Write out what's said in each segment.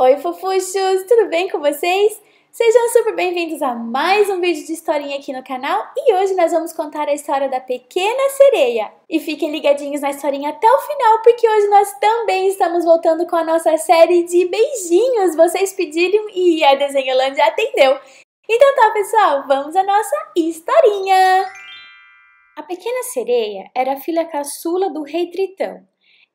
Oi, fofuchos! Tudo bem com vocês? Sejam super bem-vindos a mais um vídeo de historinha aqui no canal e hoje nós vamos contar a história da Pequena Sereia. E fiquem ligadinhos na historinha até o final, porque hoje nós também estamos voltando com a nossa série de beijinhos. Vocês pediram e a Desenholândia atendeu. Então tá, pessoal, vamos à nossa historinha! A Pequena Sereia era a filha caçula do Rei Tritão.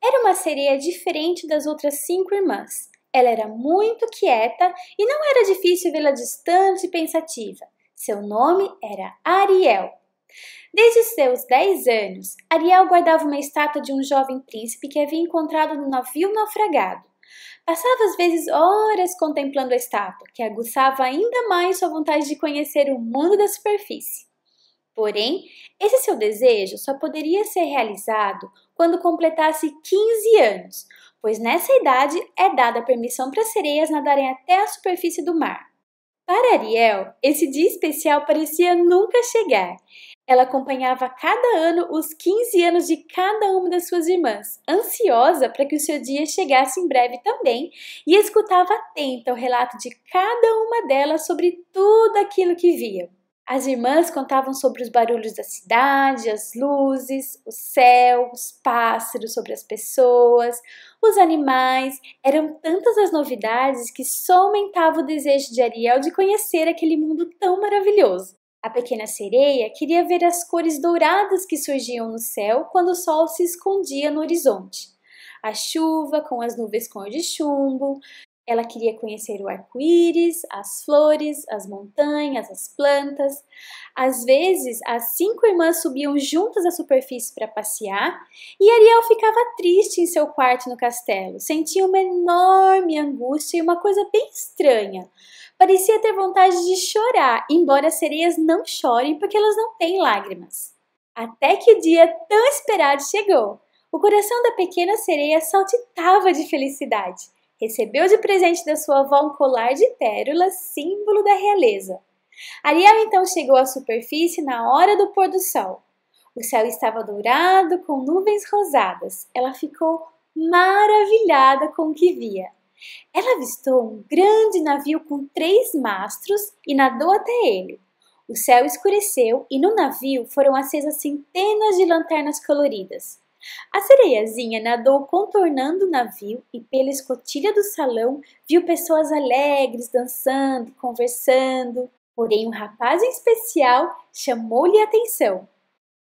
Era uma sereia diferente das outras cinco irmãs ela era muito quieta e não era difícil vê-la distante e pensativa. Seu nome era Ariel. Desde seus 10 anos, Ariel guardava uma estátua de um jovem príncipe que havia encontrado no navio naufragado. Passava às vezes horas contemplando a estátua, que aguçava ainda mais sua vontade de conhecer o mundo da superfície. Porém, esse seu desejo só poderia ser realizado quando completasse 15 anos, pois nessa idade é dada permissão para sereias nadarem até a superfície do mar. Para Ariel, esse dia especial parecia nunca chegar. Ela acompanhava cada ano os 15 anos de cada uma das suas irmãs, ansiosa para que o seu dia chegasse em breve também, e escutava atenta o relato de cada uma delas sobre tudo aquilo que via. As irmãs contavam sobre os barulhos da cidade, as luzes, o céu, os pássaros, sobre as pessoas, os animais. Eram tantas as novidades que só aumentava o desejo de Ariel de conhecer aquele mundo tão maravilhoso. A pequena sereia queria ver as cores douradas que surgiam no céu quando o sol se escondia no horizonte. A chuva com as nuvens cor de chumbo, ela queria conhecer o arco-íris, as flores, as montanhas, as plantas. Às vezes, as cinco irmãs subiam juntas à superfície para passear e Ariel ficava triste em seu quarto no castelo. Sentia uma enorme angústia e uma coisa bem estranha. Parecia ter vontade de chorar, embora as sereias não chorem porque elas não têm lágrimas. Até que o dia tão esperado chegou. O coração da pequena sereia saltitava de felicidade recebeu de presente da sua avó um colar de pérolas símbolo da realeza. Ariel então chegou à superfície na hora do pôr do sol. O céu estava dourado com nuvens rosadas. Ela ficou maravilhada com o que via. Ela avistou um grande navio com três mastros e nadou até ele. O céu escureceu e no navio foram acesas centenas de lanternas coloridas. A sereiazinha nadou contornando o navio e pela escotilha do salão viu pessoas alegres dançando conversando. Porém, um rapaz em especial chamou-lhe a atenção.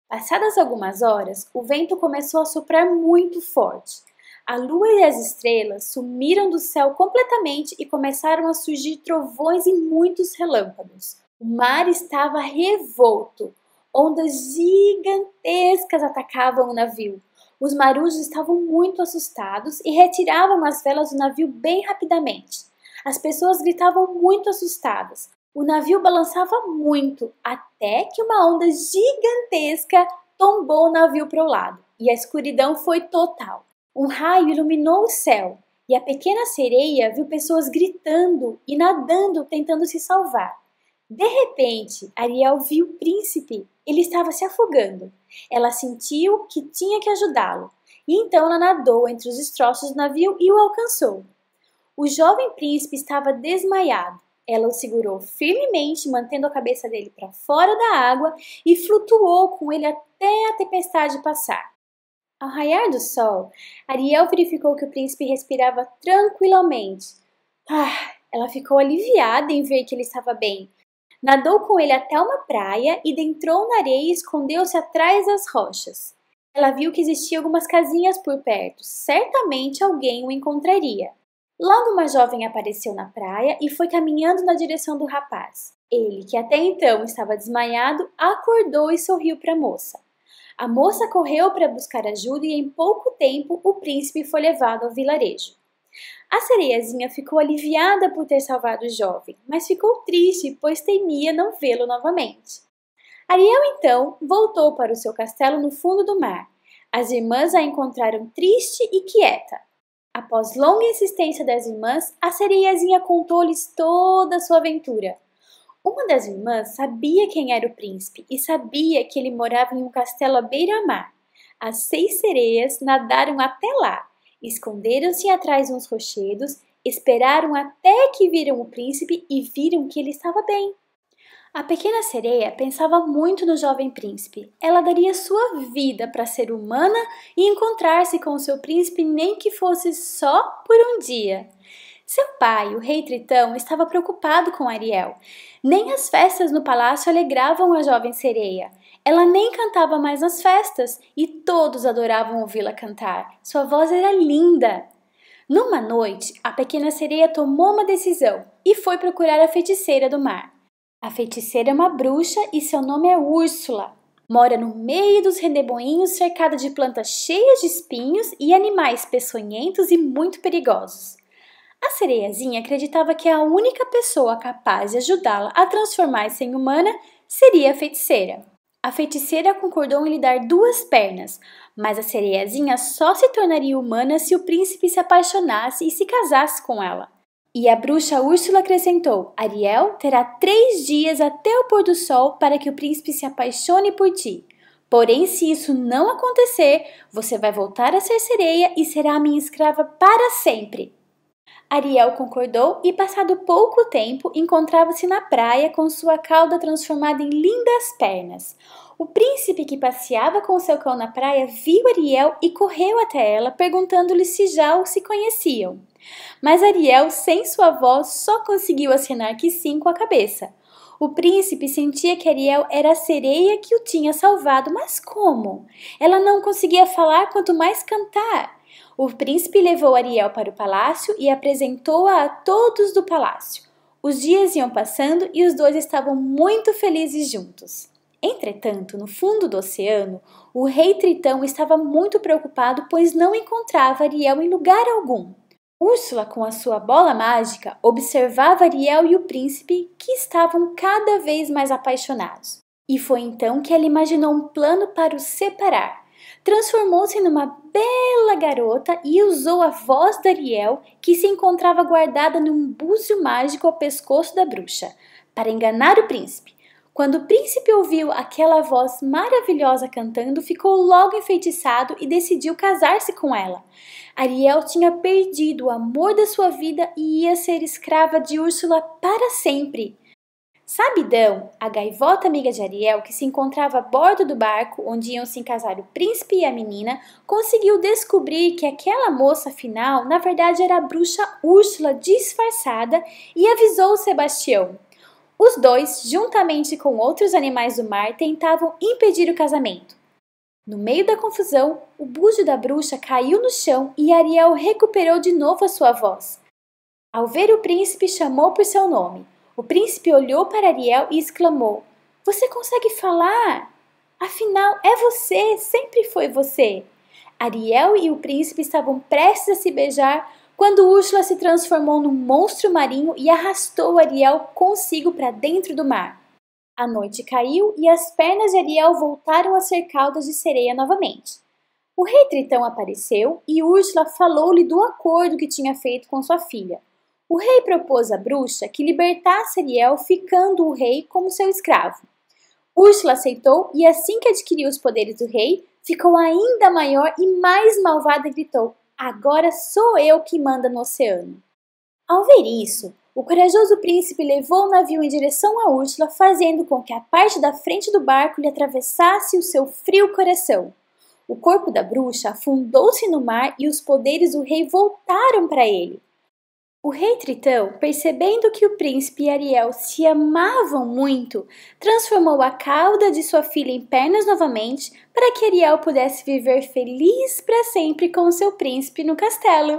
Passadas algumas horas, o vento começou a soprar muito forte. A lua e as estrelas sumiram do céu completamente e começaram a surgir trovões e muitos relâmpagos. O mar estava revolto, Ondas gigantescas atacavam o navio. Os marujos estavam muito assustados e retiravam as velas do navio bem rapidamente. As pessoas gritavam muito assustadas. O navio balançava muito até que uma onda gigantesca tombou o navio para o lado e a escuridão foi total. Um raio iluminou o céu e a pequena sereia viu pessoas gritando e nadando tentando se salvar. De repente, Ariel viu o príncipe. Ele estava se afogando. Ela sentiu que tinha que ajudá-lo, e então ela nadou entre os destroços do navio e o alcançou. O jovem príncipe estava desmaiado. Ela o segurou firmemente, mantendo a cabeça dele para fora da água e flutuou com ele até a tempestade passar. Ao raiar do sol, Ariel verificou que o príncipe respirava tranquilamente. Ah, ela ficou aliviada em ver que ele estava bem, Nadou com ele até uma praia e dentrou na areia e escondeu-se atrás das rochas. Ela viu que existiam algumas casinhas por perto. Certamente alguém o encontraria. Logo uma jovem apareceu na praia e foi caminhando na direção do rapaz. Ele, que até então estava desmaiado, acordou e sorriu para a moça. A moça correu para buscar ajuda e em pouco tempo o príncipe foi levado ao vilarejo. A sereiazinha ficou aliviada por ter salvado o jovem, mas ficou triste, pois temia não vê-lo novamente. Ariel, então, voltou para o seu castelo no fundo do mar. As irmãs a encontraram triste e quieta. Após longa insistência das irmãs, a sereiazinha contou-lhes toda a sua aventura. Uma das irmãs sabia quem era o príncipe e sabia que ele morava em um castelo à beira-mar. As seis sereias nadaram até lá Esconderam-se atrás uns rochedos, esperaram até que viram o príncipe e viram que ele estava bem. A pequena sereia pensava muito no jovem príncipe. Ela daria sua vida para ser humana e encontrar-se com seu príncipe, nem que fosse só por um dia. Seu pai, o rei Tritão, estava preocupado com Ariel. Nem as festas no palácio alegravam a jovem sereia. Ela nem cantava mais nas festas e todos adoravam ouvi-la cantar. Sua voz era linda. Numa noite, a pequena sereia tomou uma decisão e foi procurar a feiticeira do mar. A feiticeira é uma bruxa e seu nome é Úrsula. Mora no meio dos redemoinhos, cercada de plantas cheias de espinhos e animais peçonhentos e muito perigosos. A sereiazinha acreditava que a única pessoa capaz de ajudá-la a transformar-se em humana seria a feiticeira. A feiticeira concordou em lhe dar duas pernas, mas a sereiazinha só se tornaria humana se o príncipe se apaixonasse e se casasse com ela. E a bruxa Úrsula acrescentou: Ariel terá três dias até o pôr do sol para que o príncipe se apaixone por ti. Porém, se isso não acontecer, você vai voltar a ser sereia e será minha escrava para sempre. Ariel concordou e, passado pouco tempo, encontrava-se na praia com sua cauda transformada em lindas pernas. O príncipe que passeava com seu cão na praia viu Ariel e correu até ela, perguntando-lhe se já se conheciam. Mas Ariel, sem sua voz, só conseguiu acenar que sim com a cabeça. O príncipe sentia que Ariel era a sereia que o tinha salvado, mas como? Ela não conseguia falar, quanto mais cantar. O príncipe levou Ariel para o palácio e apresentou-a a todos do palácio. Os dias iam passando e os dois estavam muito felizes juntos. Entretanto, no fundo do oceano, o rei Tritão estava muito preocupado, pois não encontrava Ariel em lugar algum. Úrsula, com a sua bola mágica, observava Ariel e o príncipe, que estavam cada vez mais apaixonados. E foi então que ela imaginou um plano para os separar transformou-se numa bela garota e usou a voz de Ariel, que se encontrava guardada num búzio mágico ao pescoço da bruxa, para enganar o príncipe. Quando o príncipe ouviu aquela voz maravilhosa cantando, ficou logo enfeitiçado e decidiu casar-se com ela. Ariel tinha perdido o amor da sua vida e ia ser escrava de Úrsula para sempre. Sabidão, a gaivota amiga de Ariel, que se encontrava a bordo do barco onde iam se encasar o príncipe e a menina, conseguiu descobrir que aquela moça final, na verdade, era a bruxa Úrsula disfarçada e avisou Sebastião. Os dois, juntamente com outros animais do mar, tentavam impedir o casamento. No meio da confusão, o bujo da bruxa caiu no chão e Ariel recuperou de novo a sua voz. Ao ver o príncipe, chamou por seu nome. O príncipe olhou para Ariel e exclamou: Você consegue falar? Afinal, é você, sempre foi você. Ariel e o príncipe estavam prestes a se beijar quando Úrsula se transformou num monstro marinho e arrastou Ariel consigo para dentro do mar. A noite caiu e as pernas de Ariel voltaram a ser caudas de sereia novamente. O rei Tritão apareceu e Úrsula falou-lhe do acordo que tinha feito com sua filha. O rei propôs à bruxa que libertasse Ariel, ficando o rei como seu escravo. Úrsula aceitou e, assim que adquiriu os poderes do rei, ficou ainda maior e mais malvada e gritou: Agora sou eu que manda no oceano. Ao ver isso, o corajoso príncipe levou o navio em direção a Úrsula, fazendo com que a parte da frente do barco lhe atravessasse o seu frio coração. O corpo da bruxa afundou-se no mar e os poderes do rei voltaram para ele. O rei Tritão, percebendo que o príncipe e Ariel se amavam muito, transformou a cauda de sua filha em pernas novamente para que Ariel pudesse viver feliz para sempre com seu príncipe no castelo.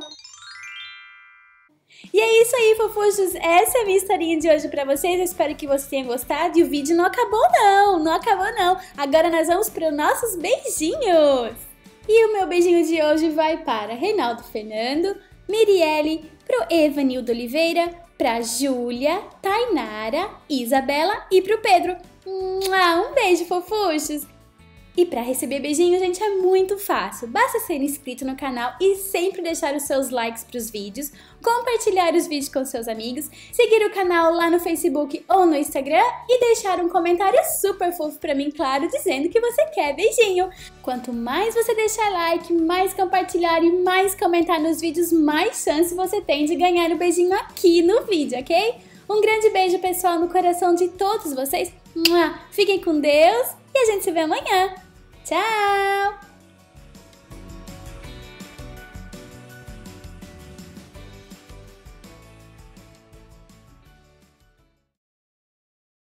E é isso aí, fofuchos. Essa é a minha historinha de hoje para vocês. Eu espero que vocês tenham gostado. E o vídeo não acabou não, não acabou não. Agora nós vamos para os nossos beijinhos. E o meu beijinho de hoje vai para Reinaldo Fernando, Mirielle, pro Evanildo Oliveira, pra Júlia, Tainara, Isabela e pro Pedro. Um beijo, fofuchos! E para receber beijinho, gente, é muito fácil. Basta ser inscrito no canal e sempre deixar os seus likes para os vídeos, compartilhar os vídeos com seus amigos, seguir o canal lá no Facebook ou no Instagram e deixar um comentário super fofo para mim, claro, dizendo que você quer beijinho. Quanto mais você deixar like, mais compartilhar e mais comentar nos vídeos, mais chance você tem de ganhar o um beijinho aqui no vídeo, ok? Um grande beijo, pessoal, no coração de todos vocês. Fiquem com Deus e a gente se vê amanhã. Tchau!